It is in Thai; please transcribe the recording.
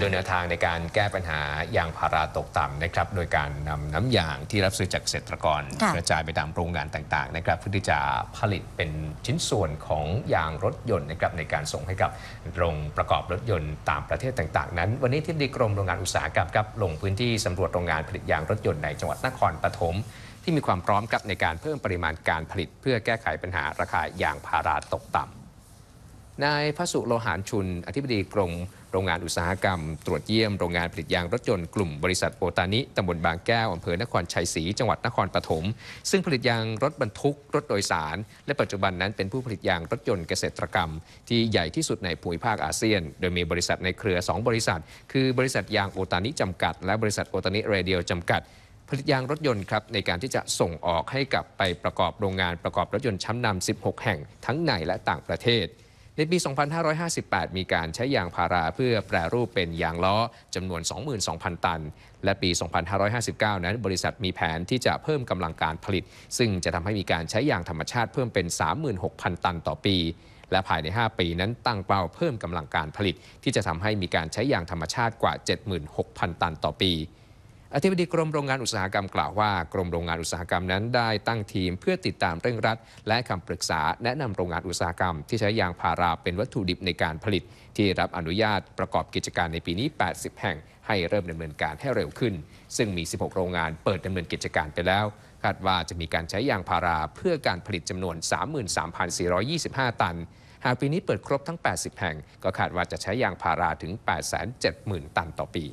ดูแนวทางในการแก้ปัญหายางพาราตกต่ำนะครับโดยการนำน้ำยางที่รับซื้อจากเกษตรกรกระจายไปตามโรงงานต่างๆนะครับเพื่อที่จะผลิตเป็นชิ้นส่วนของยางรถยนต์นะครับในการส่งให้กับโรงประกอบรถยนต์ตามประเทศต่างๆ นั้น วันนี้ที่ดีกรมโรงงานอุตสาหกรรมครับลงพื้นที่สำรวจโรงงานผลิตยางรถยนต์ในจังหวัดนครปฐม ที่มีความพร้อมครับในการเพิ่มปริมาณการผลิตเพื่อแก้ไขปัญหาราคายางพาราตกต่ำนายพระสุโลหานชุน อธิบดีกรมโรงงานอุตสาหกรรมตรวจเยี่ยมโรงงานผลิตยางรถยนต์กลุ่มบริษัทโอตานิ ตำบลบางแก้ว อำเภอนครชัยศรีจังหวัดนครปฐม ซึ่งผลิตยางรถบรรทุก รถโดยสาร และปัจจุบันนั้นเป็นผู้ผลิตยางรถยนต์เกษตรกรรม ที่ใหญ่ที่สุดในภูมิภาคอาเซียน โดยมีบริษัทในเครือ 2 บริษัท คือบริษัทยางโอตานิจำกัดและบริษัทโอตานิเรเดียลจำกัด ผลิตยางรถยนต์ครับในการที่จะส่งออกให้กับไปประกอบโรงงานประกอบรถยนต์ชั้นนำ16 แห่งทั้งในและต่างประเทศในปี 2558 มีการใช้ยางพาราเพื่อแปรรูปเป็นยางล้อ จำนวน 22,000 ตัน และปี 2559 นั้นบริษัทมีแผนที่จะเพิ่มกำลังการผลิต ซึ่งจะทำให้มีการใช้ยางธรรมชาติเพิ่มเป็น 36,000 ตันต่อปี และภายใน 5 ปีนั้นตั้งเป้าเพิ่มกำลังการผลิต ที่จะทำให้มีการใช้ยางธรรมชาติกว่า 76,000 ตันต่อปีอธิบดีกรมโรงงานอุตสาหกรรมกล่าวว่ากรมโรงงานอุตสาหกรรมนั้นได้ตั้งทีมเพื่อติดตามเร่งรัดและคำปรึกษาแนะนำโรงงานอุตสาหกรรมที่ใช้ยางพาราเป็นวัตถุดิบในการผลิตที่รับอนุญาตประกอบกิจการในปีนี้ 80 แห่งให้เริ่มดำเนินการให้เร็วขึ้น ซึ่งมี 16 โรงงานเปิดดำเนินกิจการไปแล้วคาดว่าจะมีการใช้ยางพาราเพื่อการผลิตจำนวน 33,425 ตัน หากปีนี้เปิดครบทั้ง 80 แห่ง ก็คาดว่าจะใช้ยางพาราถึง 870,000 ตันต่อปี